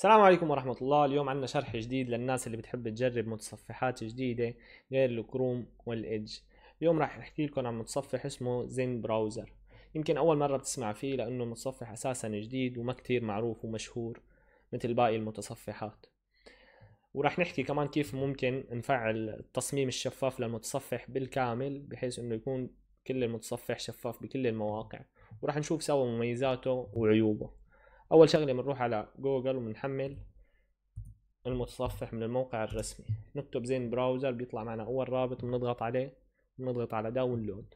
السلام عليكم ورحمة الله اليوم عندنا شرح جديد للناس اللي بتحب تجرب متصفحات جديدة غير الكروم والإدج اليوم راح أحكي لكم عن متصفح اسمه زين براوزر يمكن أول مرة بتسمع فيه لأنه متصفح أساسا جديد وما كتير معروف ومشهور مثل باقي المتصفحات وراح نحكي كمان كيف ممكن نفعل التصميم الشفاف للمتصفح بالكامل بحيث انه يكون كل المتصفح شفاف بكل المواقع وراح نشوف سوا مميزاته وعيوبه اول شغله بنروح على جوجل وبنحمل المتصفح من الموقع الرسمي نكتب زين براوزر بيطلع معنا اول رابط بنضغط عليه بنضغط على داونلود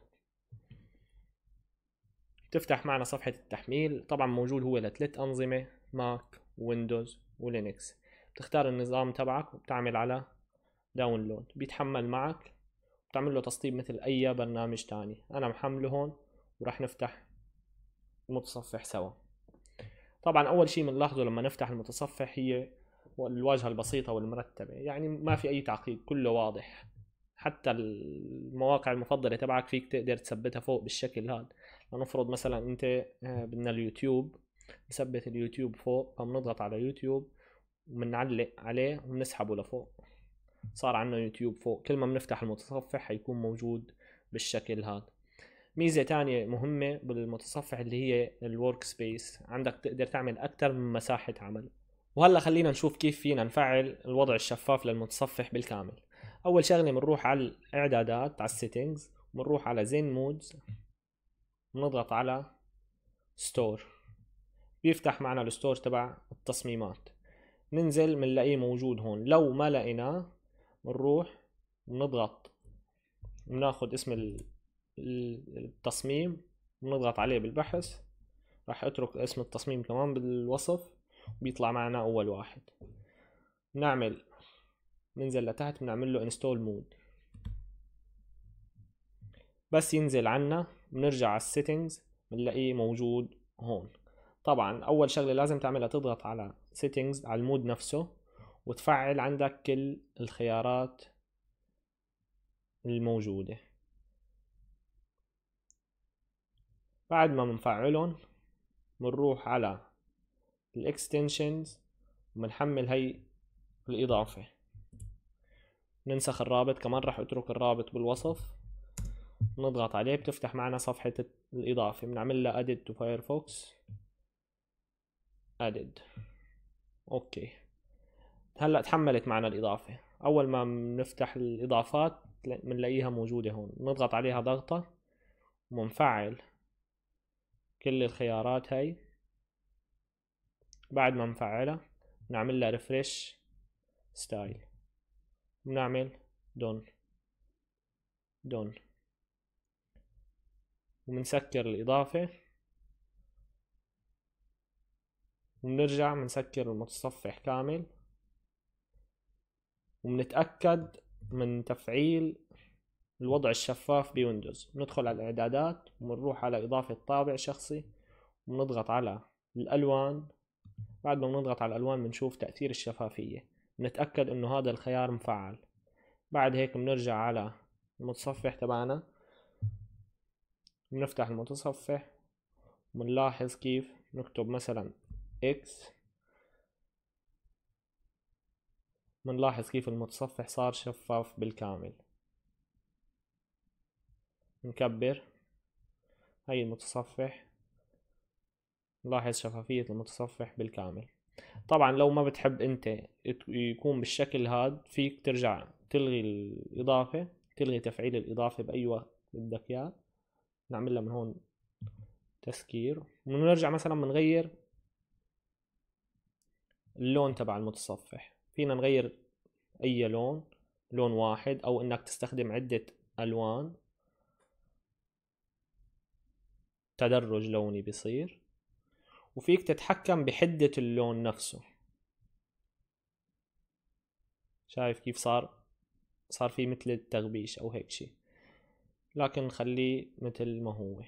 تفتح معنا صفحة التحميل طبعا موجود هو لثلاث أنظمة ماك ويندوز ولينكس بتختار النظام تبعك وبتعمل على داونلود بيتحمل معك بتعمل له تسطيب مثل أي برنامج تاني أنا محمله هون وراح نفتح المتصفح سوا طبعا اول شيء بنلاحظه لما نفتح المتصفح هي الواجهه البسيطه والمرتبه يعني ما في اي تعقيد كله واضح حتى المواقع المفضله تبعك فيك تقدر تثبتها فوق بالشكل هذا لنفرض مثلا انت آه، بدنا اليوتيوب نثبت اليوتيوب فوق فبنضغط على يوتيوب وبنعلق عليه وبنسحبه لفوق صار عندنا يوتيوب فوق كل ما بنفتح المتصفح حيكون موجود بالشكل هذا ميزه تانية مهمه بالمتصفح اللي هي الورك سبيس عندك تقدر تعمل اكثر من مساحه عمل وهلا خلينا نشوف كيف فينا نفعل الوضع الشفاف للمتصفح بالكامل اول شغله بنروح على الاعدادات على السيتنجز بنروح على زين مودز بنضغط على ستور بيفتح معنا الستور تبع التصميمات ننزل بنلاقيه موجود هون لو ما لقيناه بنروح بنضغط بناخذ اسم التصميم بنضغط عليه بالبحث راح اترك اسم التصميم كمان بالوصف بيطلع معنا اول واحد نعمل ننزل لتحت بنعمل له انستول مود بس ينزل عنا بنرجع على السيتنجز بنلاقيه موجود هون طبعا اول شغله لازم تعملها تضغط على سيتنجز على المود نفسه وتفعل عندك كل الخيارات الموجوده بعد ما بنفعلهم بنروح على الاكستنشنز وبنحمل هي الاضافة ننسخ الرابط كمان راح اترك الرابط بالوصف نضغط عليه بتفتح معنا صفحة الاضافة بنعمل لها added to firefox added اوكي هلا تحملت معنا الاضافة اول ما بنفتح الاضافات بنلاقيها موجودة هون نضغط عليها ضغطة ومنفعل كل الخيارات هاي بعد ما نفعلها نعمل لها ريفرش ستايل ونعمل دون دون وبنسكر الإضافة وبنرجع بنسكر المتصفح كامل وبنتأكد من تفعيل الوضع الشفاف بويندوز ندخل على الاعدادات ونروح على اضافة طابع شخصي ونضغط على الالوان بعد ما بنضغط على الالوان بنشوف تأثير الشفافية بنتأكد انه هذا الخيار مفعل بعد هيك بنرجع على المتصفح تبعنا بنفتح المتصفح بنلاحظ كيف نكتب مثلا x بنلاحظ كيف المتصفح صار شفاف بالكامل نكبر هاي المتصفح نلاحظ شفافية المتصفح بالكامل طبعا لو ما بتحب انت يكون بالشكل هاد فيك ترجع تلغي الاضافة تلغي تفعيل الاضافة باي وقت بدك اياه نعملها من هون تسكير ونرجع مثلا بنغير اللون تبع المتصفح فينا نغير اي لون لون واحد او انك تستخدم عدة الوان تدرج لوني بيصير وفيك تتحكم بحدة اللون نفسه شايف كيف صار صار في مثل التغبيش او هيك شيء لكن نخليه مثل ما هو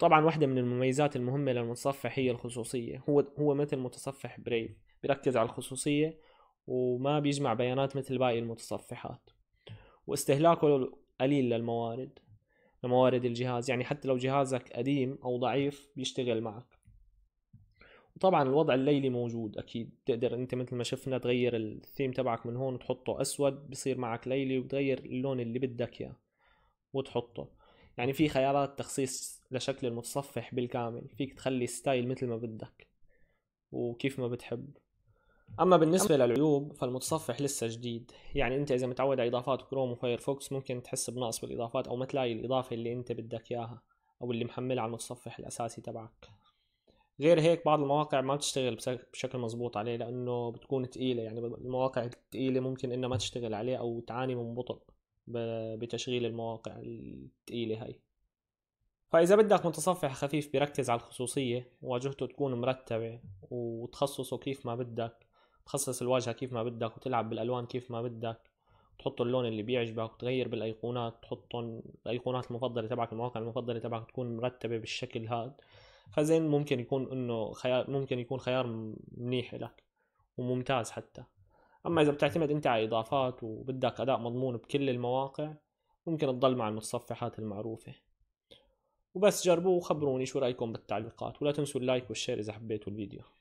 طبعا واحدة من المميزات المهمة للمتصفح هي الخصوصية هو هو مثل متصفح بريف بيركز على الخصوصية وما بيجمع بيانات مثل باقي المتصفحات واستهلاكه قليل للموارد لموارد الجهاز يعني حتى لو جهازك قديم او ضعيف بيشتغل معك وطبعا الوضع الليلي موجود اكيد بتقدر انت مثل ما شفنا تغير الثيم تبعك من هون وتحطه اسود بصير معك ليلي وبتغير اللون اللي بدك اياه وتحطه يعني في خيارات تخصيص لشكل المتصفح بالكامل فيك تخلي ستايل مثل ما بدك وكيف ما بتحب اما بالنسبه للعيوب فالمتصفح لسه جديد يعني انت اذا متعود على اضافات كروم وفايرفوكس ممكن تحس بنقص بالاضافات او ما تلاقي الاضافه اللي انت بدك اياها او اللي محملها على المتصفح الاساسي تبعك غير هيك بعض المواقع ما بتشتغل بشكل مزبوط عليه لانه بتكون ثقيله يعني المواقع الثقيله ممكن انها ما تشتغل عليه او تعاني من بطء بتشغيل المواقع الثقيله هاي فاذا بدك متصفح خفيف بيركز على الخصوصيه واجهته تكون مرتبه وتخصصه كيف ما بدك تخصص الواجهة كيف ما بدك وتلعب بالألوان كيف ما بدك تحط اللون اللي بيعجبك وتغير بالايقونات تحطهم الايقونات المفضله تبعك المواقع المفضله تبعك تكون مرتبه بالشكل هذا فزين ممكن يكون انه خيار ممكن يكون خيار منيح لك وممتاز حتى اما اذا بتعتمد انت على اضافات وبدك اداء مضمون بكل المواقع ممكن تضل مع المتصفحات المعروفه وبس جربوه وخبروني شو رايكم بالتعليقات ولا تنسوا اللايك والشير اذا حبيتوا الفيديو